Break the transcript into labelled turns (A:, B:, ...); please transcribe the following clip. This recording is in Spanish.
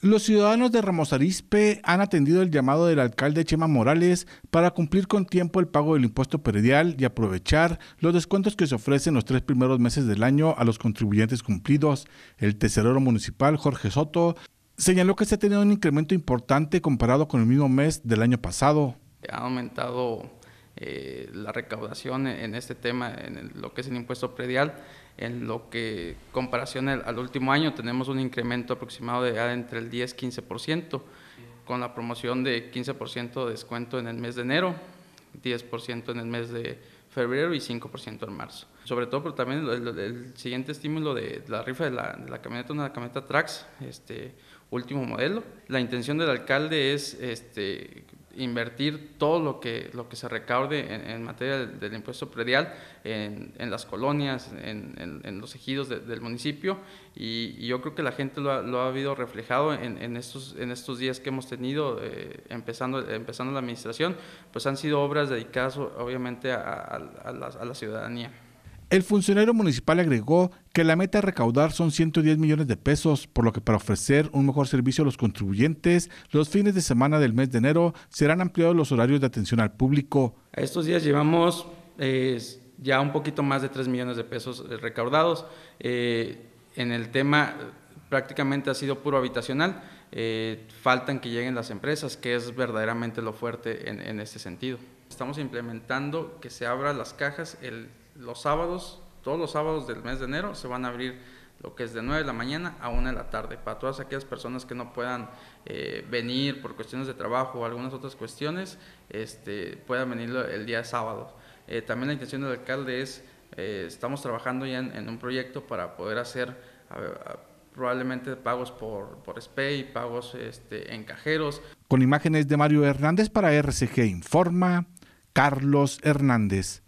A: Los ciudadanos de Ramos Arizpe han atendido el llamado del alcalde Chema Morales para cumplir con tiempo el pago del impuesto predial y aprovechar los descuentos que se ofrecen los tres primeros meses del año a los contribuyentes cumplidos. El tesorero municipal Jorge Soto señaló que se ha tenido un incremento importante comparado con el mismo mes del año pasado.
B: Ha aumentado eh, la recaudación en este tema, en lo que es el impuesto predial, en lo que comparación al, último año tenemos un incremento aproximado de entre el 10-15%, con la promoción de 15% de descuento en el mes de enero, 10% en el mes de febrero y 5% en marzo. Sobre todo, pero también el, siguiente estímulo de la rifa de la, de la camioneta, una camioneta Trax, este último modelo. La intención del alcalde es este, invertir todo lo que, lo que se recaude en, materia del, impuesto predial en, en las colonias, en, los ejidos del municipio y, yo creo que la gente lo ha, lo ha habido reflejado en, estos, en estos días que hemos tenido eh, empezando, empezando la administración, pues han sido obras dedicadas obviamente a la ciudadanía.
A: El funcionario municipal agregó que la meta a recaudar son 110 millones de pesos, por lo que para ofrecer un mejor servicio a los contribuyentes, los fines de semana del mes de enero serán ampliados los horarios de atención al público. A estos días
B: llevamos eh, ya un poquito más de 3 millones de pesos eh, recaudados. Eh, en el tema prácticamente ha sido puro habitacional. faltan que lleguen las empresas, que es verdaderamente lo fuerte en, en este sentido. Estamos implementando que se abran las cajas el los sábados, todos los sábados del mes de enero se van a abrir lo que es de 9 de la mañana a 1 de la tarde, para todas aquellas personas que no puedan eh, venir por cuestiones de trabajo o algunas otras cuestiones, este, puedan venir el día sábado. Eh, también la intención del alcalde es, eh, estamos trabajando ya en, un proyecto para poder hacer probablemente pagos por, por pagos este, en cajeros.
A: Con imágenes de Mario Hernández para RCG Informa, Carlos Hernández.